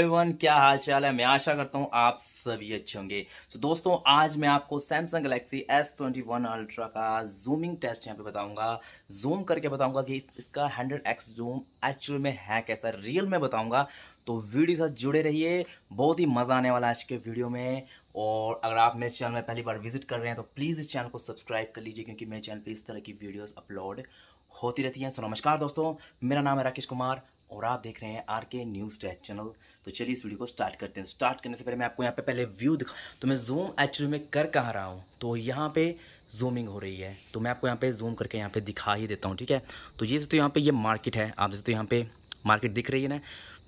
everyone क्या हाल चाल है मैं आशा करता हूँ आप सभी अच्छे होंगे तो so, दोस्तों आज मैं आपको Samsung Galaxy S twenty one ultra का जूमिंग टेस्ट यहाँ पे बताऊंगा जूम करके बताऊंगा कि इसका हंड्रेड एक्स जूम एक्चुअल में है कैसा रियल में बताऊंगा तो वीडियो साथ जुड़े रहिए बहुत ही मज़ा आने वाला आज के वीडियो में और अगर आप मेरे चैनल में पहली बार विजिट कर रहे हैं तो प्लीज़ इस चैनल को सब्सक्राइब कर लीजिए क्योंकि मेरे चैनल पर इस तरह की वीडियोज़ अपलोड होती रहती हैं सो नमस्कार दोस्तों मेरा नाम है राकेश कुमार और आप देख रहे हैं आर के न्यूज़ टैच चैनल तो चलिए इस वीडियो को स्टार्ट करते हैं स्टार्ट करने से पहले मैं आपको यहाँ पे पहले व्यू दिखा तो मैं जूम एक्चुअली में कर कहाँ रहा हूँ तो यहाँ पे जूमिंग हो रही है तो मैं आपको यहाँ पे जूम करके यहाँ पे दिखा ही देता हूँ ठीक है तो ये तो यहाँ पे ये मार्केट है आप जैसे तो यहाँ पे मार्केट दिख रही है ना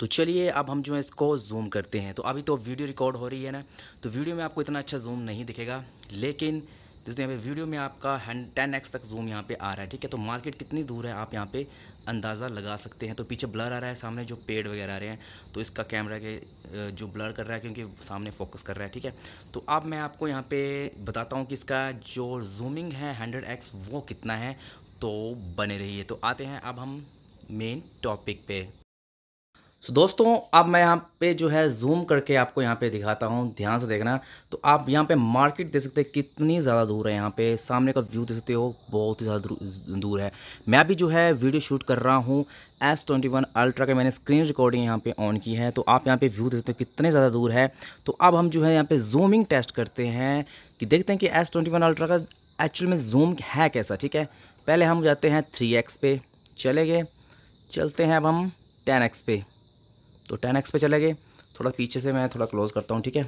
तो चलिए अब हम जो है इसको जूम करते हैं तो अभी तो वीडियो रिकॉर्ड हो रही है ना तो वीडियो में आपको इतना अच्छा जूम नहीं दिखेगा लेकिन दोस्तों यहाँ पे वीडियो में आपका टेन एक्स तक जूम यहाँ पे आ रहा है ठीक है तो मार्केट कितनी दूर है आप यहाँ पे अंदाज़ा लगा सकते हैं तो पीछे ब्लर आ रहा है सामने जो पेड़ वगैरह आ रहे हैं तो इसका कैमरा के जो ब्लर कर रहा है क्योंकि सामने फोकस कर रहा है ठीक है तो अब मैं आपको यहाँ पे बताता हूँ कि इसका जो जूमिंग है हंड्रेड एक्स वो कितना है तो बने है तो आते हैं अब हम मेन टॉपिक पे सो so, दोस्तों अब मैं यहाँ पे जो है जूम करके आपको यहाँ पे दिखाता हूँ ध्यान से देखना तो आप यहाँ पे मार्केट देख सकते हैं कितनी ज़्यादा दूर है यहाँ पे सामने का व्यू देख सकते हो बहुत ही ज़्यादा दूर है मैं अभी जो है वीडियो शूट कर रहा हूँ एस ट्वेंटी वन अल्ट्रा का मैंने स्क्रीन रिकॉर्डिंग यहाँ पे ऑन की है तो आप यहाँ पे व्यू देख सकते हो कितने ज़्यादा दूर है तो अब हम जो है यहाँ पर जूमिंग टेस्ट करते हैं कि देखते हैं कि एस ट्वेंटी वन अल्ट्रा का एक्चुअल में जूम है कैसा ठीक है पहले हम जाते हैं थ्री एक्स पे चले गए चलते हैं अब हम टेन एक्स पे तो टेन एक्स पे चले गए थोड़ा पीछे से मैं थोड़ा क्लोज़ करता हूँ ठीक है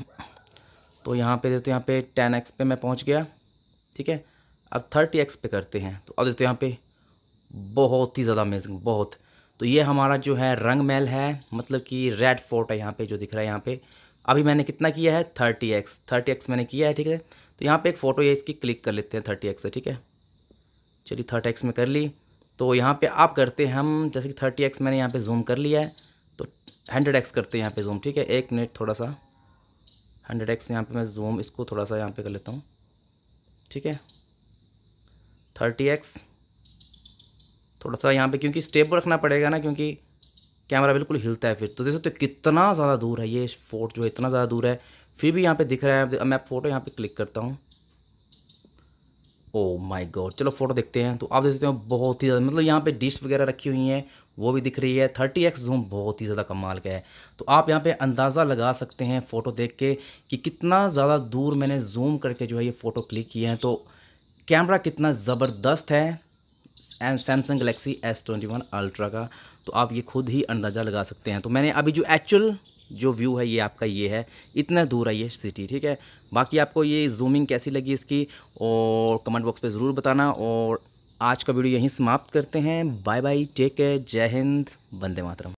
तो यहाँ पे देखते यहाँ पे टेन एक्स पे मैं पहुँच गया ठीक है अब थर्टी एक्स पे करते हैं तो अब देखते यहाँ पे बहुत ही ज़्यादा अमेजिंग बहुत तो ये हमारा जो है रंग महल है मतलब कि रेड फोर्ट है यहाँ पर जो दिख रहा है यहाँ पर अभी मैंने कितना किया है थर्टी एक्स थर्टी एक्स मैंने किया है ठीक है तो यहाँ पे एक फ़ोटो ये इसकी क्लिक कर लेते हैं थर्टी एक्स से ठीक है चलिए थर्टी एक्स में कर ली तो यहाँ पे आप करते हैं हम जैसे कि थर्टी एक्स मैंने यहाँ पे जूम कर लिया है तो हंड्रेड एक्स करते हैं यहाँ पे जूम ठीक है एक मिनट थोड़ा सा हंड्रेड एक्स यहाँ पे मैं जूम इसको थोड़ा सा यहाँ पे कर लेता हूँ ठीक है थर्टी एक्स थोड़ा सा यहाँ पे क्योंकि स्टेबल रखना पड़ेगा ना क्योंकि कैमरा बिल्कुल हिलता है फिर तो सकते तो कितना ज़्यादा दूर है ये फोर्ट जो है इतना ज़्यादा दूर है फिर भी यहाँ पर दिख रहा है अब मैं फ़ोटो यहाँ पर क्लिक करता हूँ ओ माई गॉड चलो फ़ोटो देखते हैं तो आप देख सकते हो बहुत ही ज़्यादा मतलब यहाँ पर डिश वगैरह रखी हुई हैं वो भी दिख रही है थर्टी एक्स जूम बहुत ही ज़्यादा कमाल का है तो आप यहाँ पे अंदाज़ा लगा सकते हैं फ़ोटो देख के कि कितना ज़्यादा दूर मैंने जूम करके जो है ये फ़ोटो क्लिक किए हैं तो कैमरा कितना ज़बरदस्त है and Samsung Galaxy S twenty one ultra का तो आप ये खुद ही अंदाज़ा लगा सकते हैं तो मैंने अभी जो एक्चुअल जो व्यू है ये आपका ये है इतना दूर है ये सिटी ठीक है बाकी आपको ये जूमिंग कैसी लगी इसकी और कमेंट बॉक्स पर ज़रूर बताना और आज का वीडियो यहीं समाप्त करते हैं बाय बाय टेक केयर जय हिंद वंदे मातरम